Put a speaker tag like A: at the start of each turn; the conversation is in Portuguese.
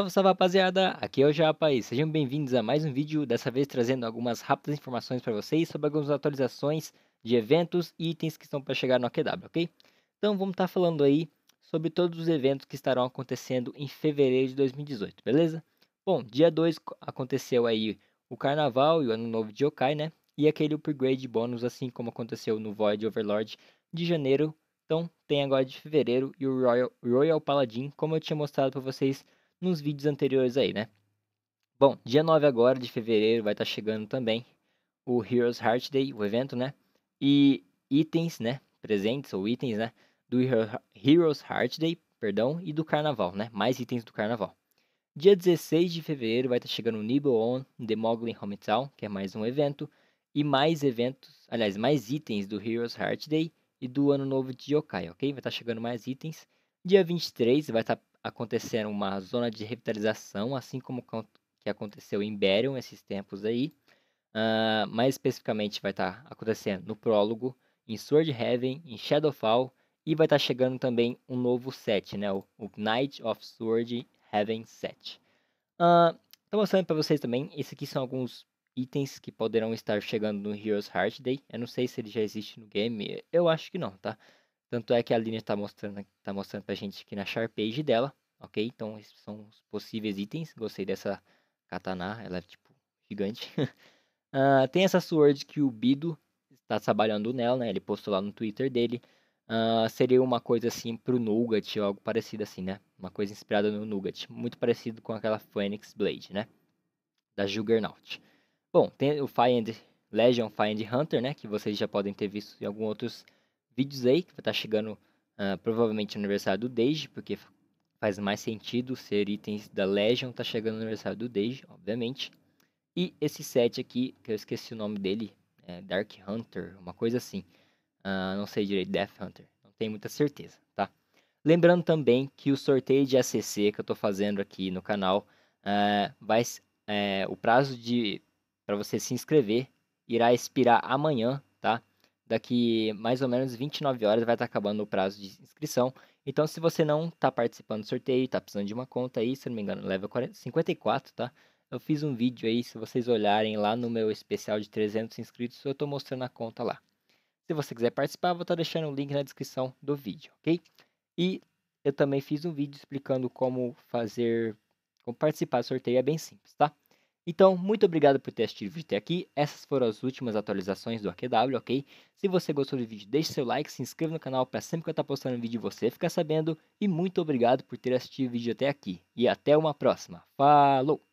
A: Salve, salve rapaziada! Aqui é o Japa e sejam bem-vindos a mais um vídeo, dessa vez trazendo algumas rápidas informações para vocês sobre algumas atualizações de eventos e itens que estão para chegar no AQW, ok? Então vamos estar tá falando aí sobre todos os eventos que estarão acontecendo em fevereiro de 2018, beleza? Bom, dia 2 aconteceu aí o Carnaval e o Ano Novo de Yokai, né? E aquele upgrade bônus, assim como aconteceu no Void Overlord de janeiro. Então tem agora de fevereiro e o Royal, Royal Paladin, como eu tinha mostrado para vocês nos vídeos anteriores aí, né? Bom, dia 9 agora de fevereiro vai estar tá chegando também o Heroes Heart Day, o evento, né? E itens, né? Presentes ou itens, né? Do Heroes Heart Day, perdão, e do Carnaval, né? Mais itens do Carnaval. Dia 16 de fevereiro vai estar tá chegando o Nibble On The Moglin Hometown, que é mais um evento. E mais eventos, aliás, mais itens do Heroes Heart Day e do Ano Novo de Yokai, ok? Vai estar tá chegando mais itens. Dia 23 vai estar tá acontecer uma zona de revitalização, assim como que aconteceu em Berion esses tempos aí. Uh, mais especificamente vai estar tá acontecendo no prólogo, em Sword Heaven, em Shadowfall e vai estar tá chegando também um novo set, né? O, o Knight of Sword Heaven set. Estou uh, ah, mostrando para vocês também, esses aqui são alguns itens que poderão estar chegando no Heroes Heart Day. Eu não sei se ele já existe no game, eu acho que não, tá? Tanto é que a linha está mostrando, tá mostrando tá para a gente aqui na Sharpage dela, ok? Então, esses são os possíveis itens. Gostei dessa katana, ela é tipo gigante. uh, tem essa sword que o Bido está trabalhando nela, né? Ele postou lá no Twitter dele. Uh, seria uma coisa assim para o Nougat, ou algo parecido assim, né? Uma coisa inspirada no Nougat. Muito parecido com aquela Phoenix Blade, né? Da Juggernaut. Bom, tem o Find Legend, Find Hunter, né? Que vocês já podem ter visto em alguns outros vídeos aí, que vai estar tá chegando uh, provavelmente no aniversário do Deji, porque faz mais sentido ser itens da Legion, tá chegando no aniversário do Deji, obviamente. E esse set aqui, que eu esqueci o nome dele, é Dark Hunter, uma coisa assim. Uh, não sei direito, Death Hunter, não tenho muita certeza, tá? Lembrando também que o sorteio de ACC que eu estou fazendo aqui no canal, uh, vai, uh, o prazo de para você se inscrever irá expirar amanhã, Daqui mais ou menos 29 horas vai estar acabando o prazo de inscrição. Então, se você não está participando do sorteio, está precisando de uma conta aí, se não me engano, leva 54, tá? Eu fiz um vídeo aí, se vocês olharem lá no meu especial de 300 inscritos, eu estou mostrando a conta lá. Se você quiser participar, vou estar deixando o link na descrição do vídeo, ok? E eu também fiz um vídeo explicando como fazer, como participar do sorteio, é bem simples, tá? Então, muito obrigado por ter assistido o vídeo até aqui. Essas foram as últimas atualizações do AQW, ok? Se você gostou do vídeo, deixe seu like, se inscreva no canal para sempre que eu estar tá postando um vídeo você ficar sabendo. E muito obrigado por ter assistido o vídeo até aqui. E até uma próxima. Falou!